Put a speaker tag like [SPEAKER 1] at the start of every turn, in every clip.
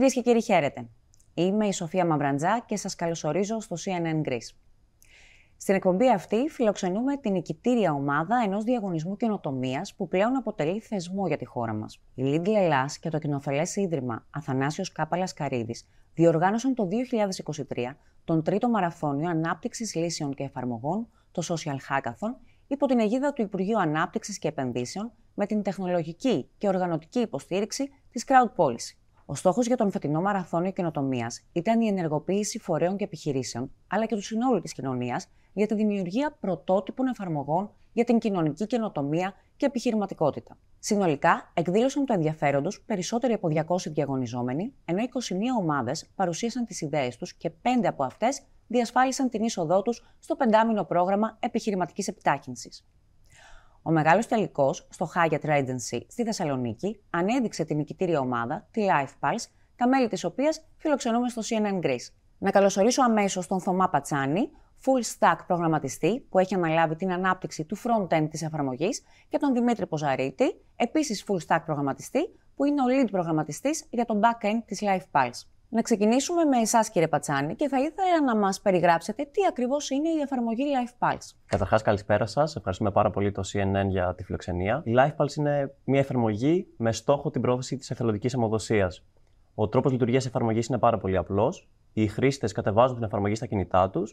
[SPEAKER 1] Κυρίες και κύριοι, χαίρετε. Είμαι η Σοφία Μαμπραντζά και σας καλωσορίζω στο CNN Greece. Στην εκπομπή αυτή φιλοξενούμε την νικητήρια ομάδα ενός διαγωνισμού καινοτομίας που πλέον αποτελεί θεσμό για τη χώρα μας. Η Lidl Ελλάς και το κοινοφελές ίδρυμα Αθανάσιος Κάπαλας Καρίδης διοργάνωσαν το 2023 τον τρίτο μαραθώνιο ανάπτυξης λύσεων και εφαρμογών, το Social Hackathon, υπό την αιγίδα του Υπουργείου Ανάπτυξης και Επενδύσεων με την τεχνολογική και οργανωτική υποστήριξη της Crowd Policy. Ο στόχος για τον φετινό μαραθώνιο καινοτομίας ήταν η ενεργοποίηση φορέων και επιχειρήσεων, αλλά και του συνόλου της κοινωνίας, για τη δημιουργία πρωτότυπων εφαρμογών για την κοινωνική καινοτομία και επιχειρηματικότητα. Συνολικά, εκδήλωσαν το ενδιαφέρον τους περισσότεροι από 200 διαγωνιζόμενοι, ενώ 21 ομάδες παρουσίασαν τις ιδέες τους και 5 από αυτές διασφάλισαν την είσοδό τους στο πεντάμινο πρόγραμμα επιχειρηματικής επιτάχυνσης. Ο μεγάλος τελικός στο Hyatt Regency στη Θεσσαλονίκη ανέδειξε την νικητήρια ομάδα, τη Life τα μέλη της οποίας φιλοξενούμε στο CNN Greece. Να καλωσορίσω αμέσως τον Θωμά Πατσάνη, full stack προγραμματιστή που έχει αναλάβει την ανάπτυξη του front-end της εφαρμογής, και τον Δημήτρη Ποζαρίτη, επίσης full stack προγραμματιστή που είναι ο lead προγραμματιστής για το back-end της Life να ξεκινήσουμε με εσάς, κύριε Πατσάνη, και θα ήθελα να μας περιγράψετε τι ακριβώς είναι η εφαρμογή LifePulse. Pulse.
[SPEAKER 2] Καταρχάς, καλησπέρα σας. Ευχαριστούμε πάρα πολύ το CNN για τη φιλοξενία. Η Life είναι μια εφαρμογή με στόχο την πρόθεση της εθελοντικής αιμοδοσίας. Ο τρόπος λειτουργίας εφαρμογής είναι πάρα πολύ απλός. Οι χρήστες κατεβάζουν την εφαρμογή στα κινητά τους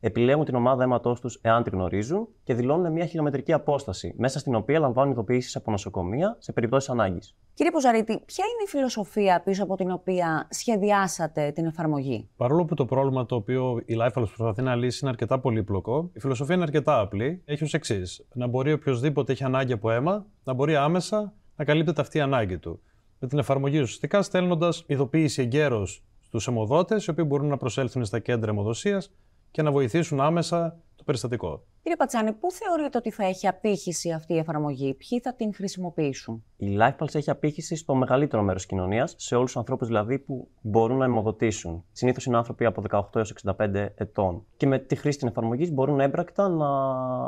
[SPEAKER 2] επιλέγουν την ομάδα αίματός τους εάν τη γνωρίζουν και δηλώνουν μια χιλιομετρική απόσταση, μέσα στην οποία λαμβάνουν ειδοποιήσεις από νοσοκομεία σε περιπτώσεις ανάγκης.
[SPEAKER 1] Κύριε Ποζαρίτη, ποια είναι η φιλοσοφία πίσω από την οποία σχεδιάσατε την εφαρμογή.
[SPEAKER 3] Παρόλο που το πρόβλημα το οποίο η Life προσπαθεί να λύσει είναι αρκετά πολύπλοκο, η φιλοσοφία είναι αρκετά απλή. Έχει ως εξής: Να μπορεί οποιοδήποτε έχει ανάγκη από αίμα να μπορεί άμεσα να καλύπτεται αυτή η ανάγκη του. Με την εφαρμογή ουσιαστικά στέλνοντας ειδοποίηση εγκαίρως στους αιμοδότες, οι οποίοι μπορούν να προσέλθουν στα κέντρα αιμοδοσίας και να βοηθήσουν άμεσα το
[SPEAKER 2] περιστατικό.
[SPEAKER 1] Κύριε Πατσάνη, πού θεωρείτε ότι θα έχει απήχηση αυτή η εφαρμογή, ποιοι θα την χρησιμοποιήσουν.
[SPEAKER 2] Η LifePulse έχει απήχηση στο μεγαλύτερο μέρος κοινωνίας, σε όλους τους ανθρώπους δηλαδή που μπορούν να αιμοδοτήσουν. Συνήθως είναι άνθρωποι από 18 έω 65 ετών. Και με τη χρήση της εφαρμογής μπορούν έμπρακτα να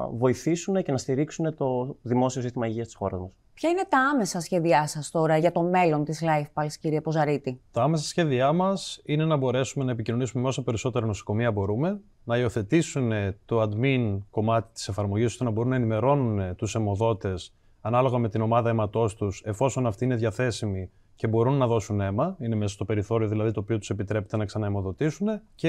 [SPEAKER 2] βοηθήσουν και να στηρίξουν το δημόσιο ζήτημα υγείας της χώρας μας.
[SPEAKER 1] Ποια είναι τα άμεσα σχέδιά σας τώρα για το μέλλον της LifePulse, κύριε Ποζαρίτη.
[SPEAKER 2] Τα άμεσα σχέδιά μας
[SPEAKER 3] είναι να μπορέσουμε να επικοινωνήσουμε με όσα περισσότερα νοσοκομεία μπορούμε, να υιοθετήσουν ε, το admin κομμάτι της εφαρμογής ώστε να μπορούν να ενημερώνουν ε, τους αιμοδότες ανάλογα με την ομάδα αίματός τους εφόσον αυτή είναι διαθέσιμη και μπορούν να δώσουν αίμα, είναι μέσα στο περιθώριο δηλαδή το οποίο τους επιτρέπεται να ξανααιμοδοτήσουν και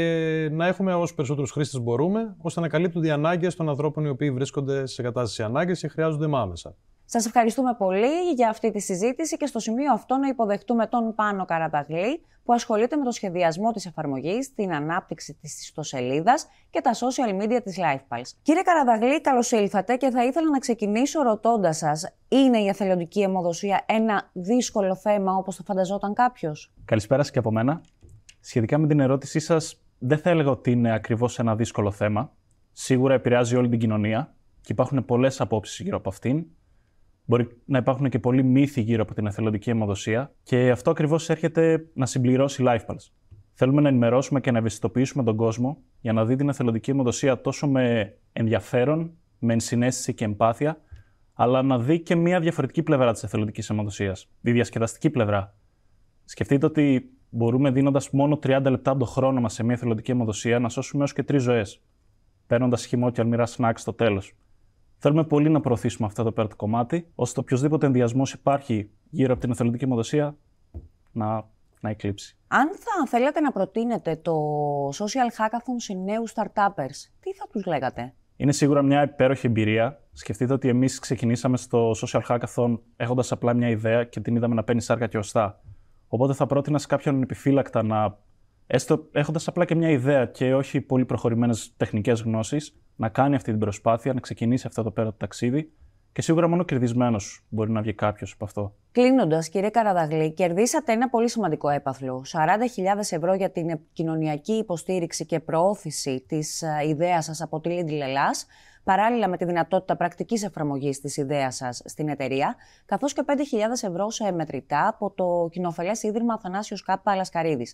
[SPEAKER 3] να έχουμε όσου περισσότερους χρήστες μπορούμε ώστε να καλύπτουν οι ανάγκες των ανθρώπων οι οποίοι βρίσκονται σε κατάσταση ανάγκης και χρειάζονται αίμα άμεσα.
[SPEAKER 1] Σας ευχαριστούμε πολύ για αυτή τη συζήτηση και στο σημείο αυτό να υποδεχτούμε τον Πάνο Καραδαγλή που ασχολείται με το σχεδιασμό της εφαρμογής, την ανάπτυξη της ιστοσελίδας και τα social media της LifePals. Κύριε Καραταγλή, καλώς ήλθατε και θα ήθελα να ξεκινήσω ρωτώντας σας, είναι η εθελοντική αιμοδοσία ένα δύσκολο θέμα όπως το φανταζόταν κάποιος.
[SPEAKER 4] Καλησπέρα και από μένα. Σχετικά με την ερώτησή σας, δεν θα έλεγα ότι είναι ακριβώς ένα δύσκολο θέμα. Σίγουρα επηρεάζει όλη την κοινωνία και υπάρχουν πολλές απόψεις γύρω από αυτήν Μπορεί να υπάρχουν και πολλοί μύθοι γύρω από την εθελοντική αιμοδοσία και αυτό ακριβώς έρχεται να συμπληρώσει LifePulse. Θέλουμε να ενημερώσουμε και να ευαισθητοποιήσουμε τον κόσμο για να δει την εθελοντική αιμοδοσία τόσο με ενδιαφέρον, με ενσυναίσθηση και εμπάθεια, αλλά να δει και μια διαφορετική πλευρά της εθελοντικής αιμοδοσίας, τη διασκεδαστική πλευρά. Σκεφτείτε ότι μπορούμε δίνοντας μόνο 30 λεπτά το χρόνο μας σε μια εθελοντική αιμοδοσία να σώσουμε έως και τρεις ζωές, παίρνοντας χυμό και αλμυρά σνακ στο τέλος. Θέλουμε πολύ να προωθήσουμε αυτό το πέρα το κομμάτι, ώστε οποιοδήποτε ενδιασμός υπάρχει γύρω από την εθελοντική μοδοσία να, να εκλείψει.
[SPEAKER 1] Αν θα θέλατε να προτείνετε το social hackathon σε νέους start-uppers, τι θα τους λέγατε.
[SPEAKER 4] Είναι σίγουρα μια υπέροχη εμπειρία. Σκεφτείτε ότι εμείς ξεκινήσαμε στο social hackathon έχοντας απλά μια ιδέα και την είδαμε να παίρνει σάρκα και οστά. Οπότε θα πρότεινα σε κάποιον επιφύλακτα να, έστω έχοντας απλά και μια ιδέα και όχι πολύ προχωρημένες τεχνικές γνώσεις, να κάνει αυτή την προσπάθεια, να ξεκινήσει αυτό το πέρα το ταξίδι. Και σίγουρα μόνο κερδισμένος μπορεί να βγει κάποιος από αυτό.
[SPEAKER 1] Κλείνοντας, κύριε Καραδαγλή, κερδίσατε ένα πολύ σημαντικό έπαθλο. 40.000 ευρώ για την κοινωνιακή υποστήριξη και προώθηση της ε, ιδέας σας από τη Λίντι Λελάς, παράλληλα με τη δυνατότητα πρακτικής εφαρμογής της ιδέας σας στην εταιρεία, καθώς και 5.000 ευρώ σε μετρητά από το κοινοφελές Ίδρυμα Αθανάσιος Κάπα Αλασκαρίδη.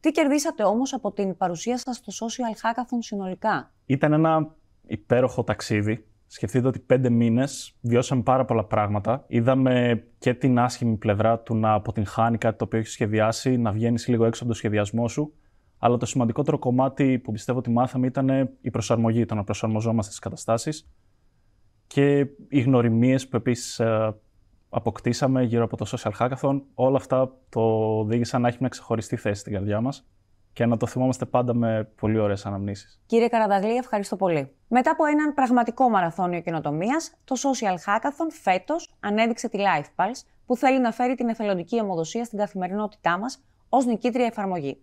[SPEAKER 1] Τι κερδίσατε όμως από την παρουσία σας στο Social Hackathon συνολικά.
[SPEAKER 4] Ήταν ένα υπέροχο ταξίδι. Σκεφτείτε ότι πέντε μήνες, βιώσαμε πάρα πολλά πράγματα. Είδαμε και την άσχημη πλευρά του να αποτυγχάνει κάτι το οποίο έχεις σχεδιάσει, να βγαίνεις λίγο έξω από το σχεδιασμό σου. Αλλά το σημαντικότερο κομμάτι που πιστεύω ότι μάθαμε ήταν η προσαρμογή, το να προσαρμοζόμαστε στις καταστάσεις και οι γνωριμίες που επίσης ε, αποκτήσαμε γύρω από το social hackathon, όλα αυτά το οδήγησαν να έχει μια ξεχωριστή θέση στην καρδιά μας και να το θυμόμαστε πάντα με πολύ ωραίες αναμνήσεις.
[SPEAKER 1] Κύριε Καραδαγλή, ευχαριστώ πολύ. Μετά από έναν πραγματικό μαραθώνιο καινοτομίας, το Social Hackathon φέτος ανέδειξε τη LifePulse, που θέλει να φέρει την εθελοντική αιμοδοσία στην καθημερινότητά μας ως νικήτρια εφαρμογή.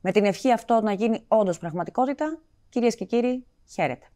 [SPEAKER 1] Με την ευχή αυτό να γίνει όντως πραγματικότητα, κυρίες και κύριοι, χαίρετε.